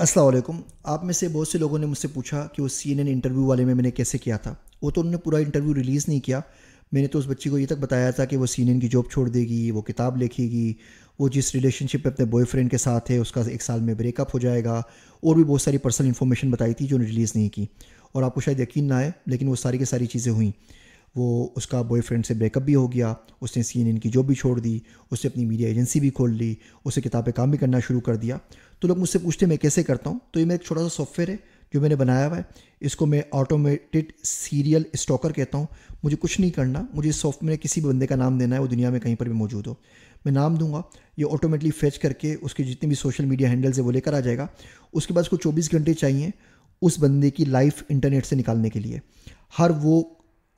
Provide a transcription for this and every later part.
असलम आप में से बहुत से लोगों ने मुझसे पूछा कि वो सी इंटरव्यू वाले में मैंने कैसे किया था वो तो उन्होंने पूरा इंटरव्यू रिलीज़ नहीं किया मैंने तो उस बच्ची को ये तक बताया था कि वो सी की जॉब छोड़ देगी वो किताब लिखेगी वो जिस रिलेशनशिप में अपने बॉयफ्रेंड के साथ है उसका एक साल में ब्रेकअप हो जाएगा और भी बहुत सारी पर्सनल इन्फॉर्मेशन बताई थी जो रिलीज़ नहीं की और आपको शायद यकीन ना आए लेकिन वो सारी की सारी चीज़ें हुई वो उसका बॉयफ्रेंड से ब्रेकअप भी हो गया उसने सी की जॉब भी छोड़ दी उसने अपनी मीडिया एजेंसी भी खोल ली उसने किताबें काम भी करना शुरू कर दिया तो लोग मुझसे पूछते मैं कैसे करता हूँ तो ये मेरा एक छोटा सा सॉफ्टवेयर है जो मैंने बनाया हुआ है इसको मैं ऑटोमेटेड सीरियल स्टॉकर कहता हूँ मुझे कुछ नहीं करना मुझे इस सॉफ्ट किसी भी बंदे का नाम देना है वो दुनिया में कहीं पर भी मौजूद हो मैं नाम दूंगा ये ऑटोमेटिकली फेच करके उसके जितने भी सोशल मीडिया हैंडल्स है वो लेकर आ जाएगा उसके बाद उसको चौबीस घंटे चाहिए उस बंदे की लाइफ इंटरनेट से निकालने के लिए हर वो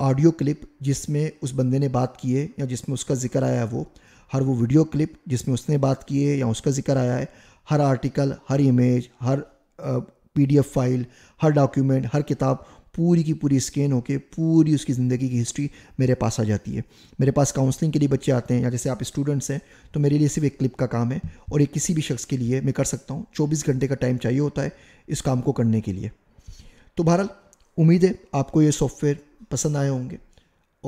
ऑडियो क्लिप जिसमें उस बंदे ने बात की है या जिसमें उसका जिक्र आया है वो हर वो वीडियो क्लिप जिसमें उसने बात की है या उसका जिक्र आया है हर आर्टिकल हर इमेज हर पीडीएफ फाइल हर डॉक्यूमेंट हर किताब पूरी की पूरी स्कैन होके पूरी उसकी ज़िंदगी की हिस्ट्री मेरे पास आ जाती है मेरे पास काउंसलिंग के लिए बच्चे आते हैं या जैसे आप स्टूडेंट्स हैं तो मेरे लिए सिर्फ एक क्लिप का काम है और ये किसी भी शख्स के लिए मैं कर सकता हूँ चौबीस घंटे का टाइम चाहिए होता है इस काम को करने के लिए तो बहरहाल उम्मीद है आपको ये सॉफ्टवेयर पसंद आए होंगे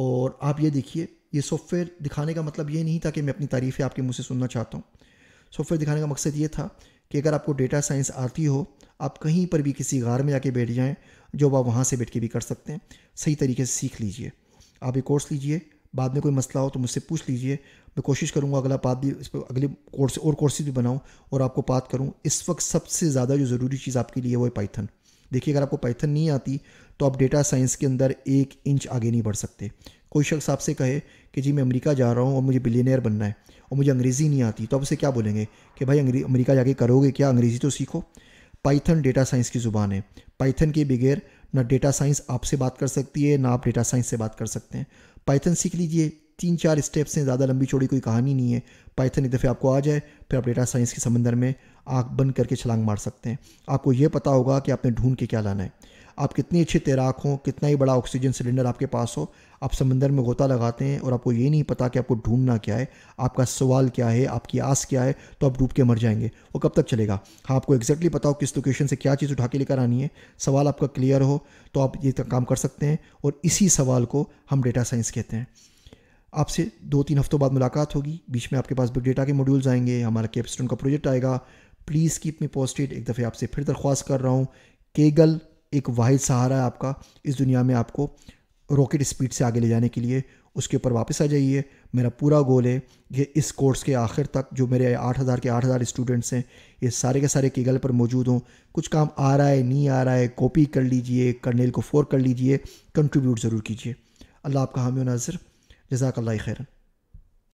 और आप ये देखिए ये सॉफ्टवेयर दिखाने का मतलब ये नहीं था कि मैं अपनी तारीफ़ें आपके मुँह से सुनना चाहता हूँ सॉफ्टवेयर दिखाने का मकसद ये था कि अगर आपको डेटा साइंस आती हो आप कहीं पर भी किसी गार में जाके बैठ जाएं जो आप वहाँ से बैठ के भी कर सकते हैं सही तरीके से सीख लीजिए आप ये कोर्स लीजिए बाद में कोई मसला हो तो मुझसे पूछ लीजिए मैं कोशिश करूँगा अगला पात भी इस पर अगले कोर्स और कोर्सेज भी बनाऊँ और आपको बात करूँ इस वक्त सबसे ज़्यादा जो ज़रूरी चीज़ आपके लिए वो है पाइथन देखिए अगर आपको पाइथन नहीं आती तो आप डेटा साइंस के अंदर एक इंच आगे नहीं बढ़ सकते कोई शख्स आपसे कहे कि जी मैं अमेरिका जा रहा हूँ और मुझे बिलीनियर बनना है और मुझे अंग्रेज़ी नहीं आती तो आप उसे क्या बोलेंगे कि भाई अमेरिका जाके करोगे क्या अंग्रेज़ी तो सीखो पाइथन डेटा साइंस की ज़ुबान है पाइथन के बगैर ना डेटा साइंस आपसे बात कर सकती है ना आप डेटा साइंस से बात कर सकते हैं पाइथन सीख लीजिए तीन चार स्टेप्स हैं ज़्यादा लंबी चौड़ी कोई कहानी नहीं है पाइथन एक दफ़े आपको आ जाए फिर आप डेटा साइंस के समंदर में आँख बंद करके छलांग मार सकते हैं आपको ये पता होगा कि आपने ढूंढ के क्या लाना है आप कितनी अच्छी तैराक हों कितना ही बड़ा ऑक्सीजन सिलेंडर आपके पास हो आप समंदर में गोता लगाते हैं और आपको ये नहीं पता कि आपको ढूंढना क्या है आपका सवाल क्या है आपकी आस क्या है तो आप डूब के मर जाएंगे वो कब तक चलेगा हाँ आपको एक्जैक्टली पता हो किस लोकेशन से क्या चीज़ उठा के लेकर आनी है सवाल आपका क्लियर हो तो आप ये काम कर सकते हैं और इसी सवाल को हम डेटा साइंस कहते हैं आपसे दो तीन हफ्तों बाद मुलाकात होगी बीच में आपके पास बिग डेटा के मॉड्यूल्स आएंगे हमारा कैपस्टोन का प्रोजेक्ट आएगा प्लीज़ कीप मी पोस्टेड एक दफ़े आपसे फिर दरख्वास्त कर रहा हूँ केगल एक वाहिद सहारा है आपका इस दुनिया में आपको रॉकेट स्पीड से आगे ले जाने के लिए उसके ऊपर वापस आ जाइए मेरा पूरा गोल है कि इस कोर्स के आखिर तक जो मेरे आठ हज़ार के आठ हज़ार स्टूडेंट्स हैं ये सारे के सारे केगल पर मौजूद हों कुछ काम आ रहा है नहीं आ रहा है कॉपी कर लीजिए कर्नेल को फोर कर लीजिए कंट्रीब्यूट ज़रूर कीजिए अल्लाह आपका हामी नाजर जजाकल्ला खैरन